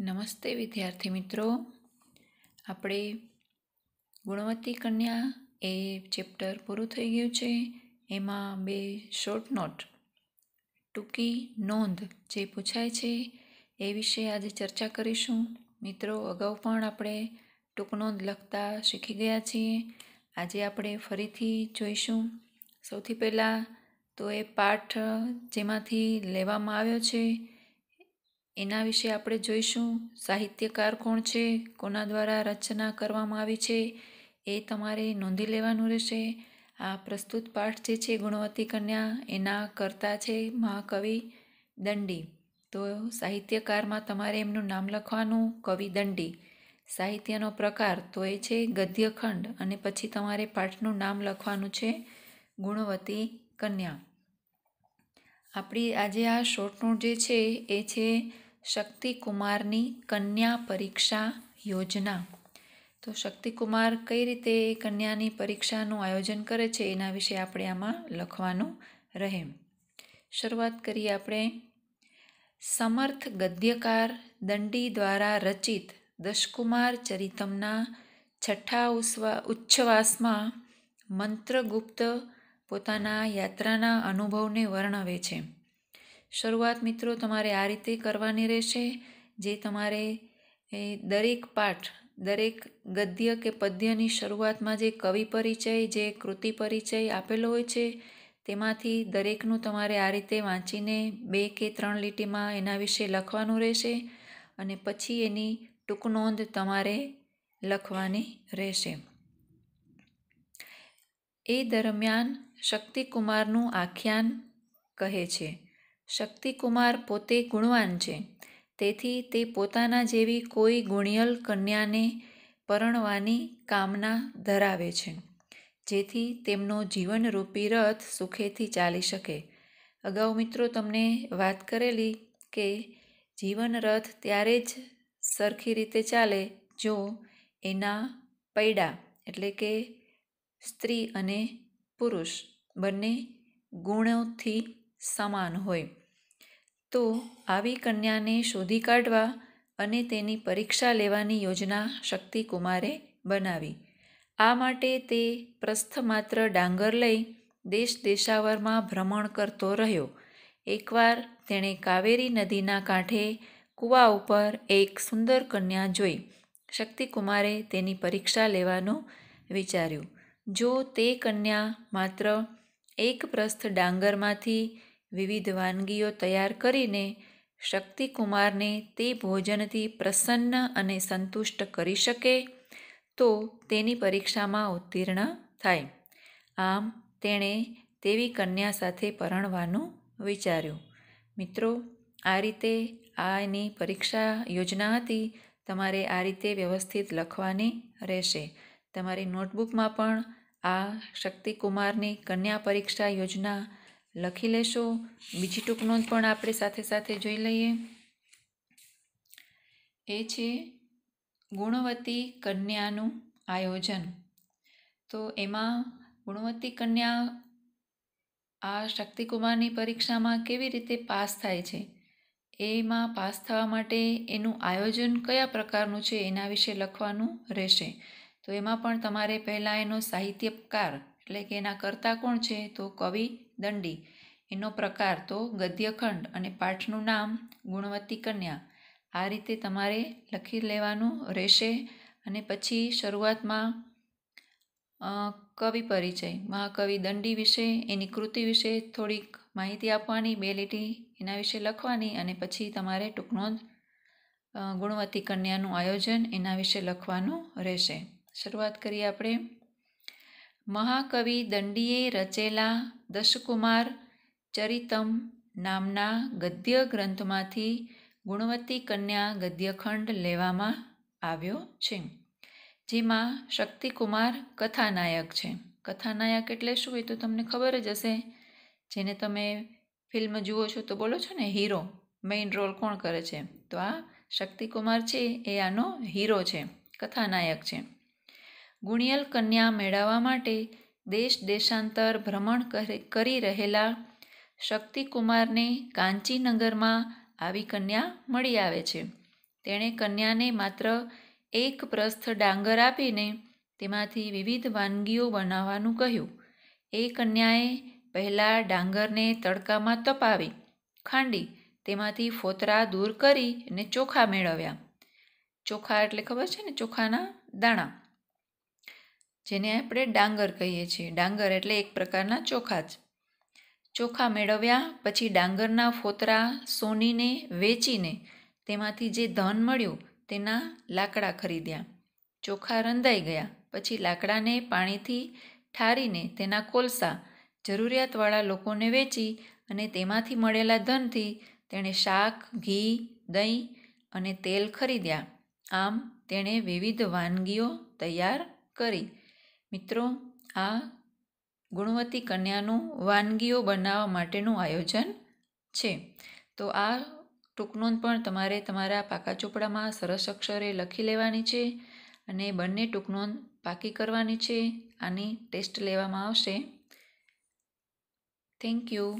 નમસ્તે વિદ્યાર્થી મિત્રો આપણે ગુણવત્તી કન્યા એ ચેપ્ટર પૂરું થઈ ગયું છે એમાં બે શોર્ટ નોટ ટૂંકી નોંધ જે પૂછાય છે એ વિશે આજે ચર્ચા કરીશું મિત્રો અગાઉ પણ આપણે ટૂંક નોંધ લખતા શીખી ગયા છીએ આજે આપણે ફરીથી જોઈશું સૌથી પહેલાં તો એ પાઠ જેમાંથી લેવામાં આવ્યો છે એના વિશે આપણે જોઈશું સાહિત્યકાર કોણ છે કોના દ્વારા રચના કરવામાં આવી છે એ તમારે નોંધી લેવાનું રહેશે આ પ્રસ્તુત પાઠ જે છે ગુણવતી કન્યા એના કરતા છે મહાકવિ દંડી તો સાહિત્યકારમાં તમારે એમનું નામ લખવાનું કવિ દંડી સાહિત્યનો પ્રકાર તો એ છે ગદ્યખંડ અને પછી તમારે પાઠનું નામ લખવાનું છે ગુણવતી કન્યા આપણી આજે આ શોર્ટ નોટ જે છે એ છે શક્તિકુમારની કન્યા પરીક્ષા યોજના તો શક્તિકુમાર કઈ રીતે કન્યાની પરીક્ષાનું આયોજન કરે છે એના વિશે આપણે આમાં લખવાનું રહે શરૂઆત કરીએ આપણે સમર્થ ગદ્યકાર દંડી દ્વારા રચિત દશકુમાર ચરિતમના છઠ્ઠા ઉસવા ઉચ્છવાસમાં મંત્રગુપ્ત પોતાના યાત્રાના અનુભવને વર્ણવે છે શરૂઆત મિત્રો તમારે આ રીતે કરવાની રહેશે જે તમારે દરેક પાઠ દરેક ગદ્ય કે પદ્યની શરૂઆતમાં જે કવિ પરિચય જે કૃતિ પરિચય આપેલો હોય છે તેમાંથી દરેકનું તમારે આ રીતે વાંચીને બે કે ત્રણ લીટીમાં એના વિશે લખવાનું રહેશે અને પછી એની ટૂંક નોંધ તમારે લખવાની રહેશે એ દરમિયાન શક્તિકુમારનું આખ્યાન કહે છે શક્તિકુમાર પોતે ગુણવાન છે તેથી તે પોતાના જેવી કોઈ ગુણિયલ કન્યાને પરણવાની કામના ધરાવે છે જેથી તેમનો જીવનરૂપી રથ સુખેથી ચાલી શકે અગાઉ મિત્રો તમને વાત કરેલી કે જીવન રથ ત્યારે જ સરખી રીતે ચાલે જો એના પૈડા એટલે કે સ્ત્રી અને પુરુષ બંને ગુણોથી સમાન હોય તો આવી કન્યાને શોધી કાઢવા અને તેની પરીક્ષા લેવાની યોજના શક્તિકુમારે બનાવી આ માટે તે પ્રસ્થ માત્ર ડાંગર લઈ દેશ દેશાવરમાં ભ્રમણ કરતો રહ્યો એકવાર તેણે કાવેરી નદીના કાંઠે કૂવા ઉપર એક સુંદર કન્યા જોઈ શક્તિકુમારે તેની પરીક્ષા લેવાનું વિચાર્યું જો તે કન્યા માત્ર એક પ્રસ્થ ડાંગરમાંથી વિવિધ વાનગીઓ તૈયાર કરીને શક્તિકુમારને તે ભોજનથી પ્રસન્ન અને સંતુષ્ટ કરી શકે તો તેની પરીક્ષામાં ઉત્તીર્ણ થાય આમ તેણે તેવી કન્યા સાથે પરણવાનું વિચાર્યું મિત્રો આ રીતે આ એની પરીક્ષા યોજના હતી તમારે આ રીતે વ્યવસ્થિત લખવાની રહેશે તમારી નોટબુકમાં પણ આ શક્તિકુમારની કન્યા પરીક્ષા યોજના લખી લેશો બીજી ટૂંકનો પણ આપણે સાથે સાથે જોઈ લઈએ એ છે ગુણવતી કન્યાનું આયોજન તો એમાં ગુણવતી કન્યા આ શક્તિકુમારની પરીક્ષામાં કેવી રીતે પાસ થાય છે એમાં પાસ થવા માટે એનું આયોજન કયા પ્રકારનું છે એના વિશે લખવાનું રહેશે તો એમાં પણ તમારે પહેલાં એનો સાહિત્યકાર એટલે કે એના કરતા કોણ છે તો કવિ દંડી એનો પ્રકાર તો ગદ્યખંડ અને પાઠનું નામ ગુણવતી કન્યા આ રીતે તમારે લખી લેવાનું રહેશે અને પછી શરૂઆતમાં કવિ પરિચય મહાકવિ દંડી વિશે એની કૃતિ વિશે થોડીક માહિતી આપવાની બે લીટી એના વિશે લખવાની અને પછી તમારે ટૂંકનો ગુણવતી કન્યાનું આયોજન એના વિશે લખવાનું રહેશે શરૂઆત કરીએ આપણે મહાકવિ દંડીએ રચેલા દશકુમાર ચરિતમ નામના ગદ્ય ગ્રંથમાંથી ગુણવતી કન્યા ગદ્યખંડ લેવામાં આવ્યો છે જેમાં શક્તિકુમાર કથાનાયક છે કથાનાયક એટલે શું એ તો તમને ખબર જ હશે જેને તમે ફિલ્મ જુઓ છો તો બોલો છો ને હીરો મેઇન રોલ કોણ કરે છે તો આ શક્તિકુમાર છે એ આનો હીરો છે કથાનાયક છે ગુણિયલ કન્યા મેળવવા માટે દેશ દેશાંતર ભ્રમણ કરી રહેલા શક્તિકુમારને કાંચીનગરમાં આવી કન્યા મળી આવે છે તેણે કન્યાને માત્ર એક પ્રસ્થ ડાંગર આપીને તેમાંથી વિવિધ વાનગીઓ બનાવવાનું કહ્યું એ કન્યાએ પહેલાં ડાંગરને તડકામાં તપાવી ખાંડી તેમાંથી ફોતરા દૂર કરી અને ચોખા મેળવ્યા ચોખા એટલે ખબર છે ને ચોખાના દાણા જેને આપણે ડાંગર કહીએ છીએ ડાંગર એટલે એક પ્રકારના ચોખા જ ચોખા મેળવ્યા પછી ડાંગરના ફોતરા સોનીને વેચીને તેમાંથી જે ધન મળ્યું તેના લાકડા ખરીદ્યા ચોખા રંધાઈ ગયા પછી લાકડાને પાણીથી ઠારીને તેના કોલસા જરૂરિયાતવાળા લોકોને વેચી અને તેમાંથી મળેલા ધનથી તેણે શાક ઘી દહીં અને તેલ ખરીદ્યા આમ તેણે વિવિધ વાનગીઓ તૈયાર કરી મિત્રો આ ગુણવતી કન્યાનું વાનગીઓ બનાવવા માટેનું આયોજન છે તો આ ટૂંકનોંધ પણ તમારે તમારા પાકા ચોપડામાં સરસ અક્ષરે લખી લેવાની છે અને બંને ટૂંકનોંધ પાકી કરવાની છે આની ટેસ્ટ લેવામાં આવશે થેન્ક યુ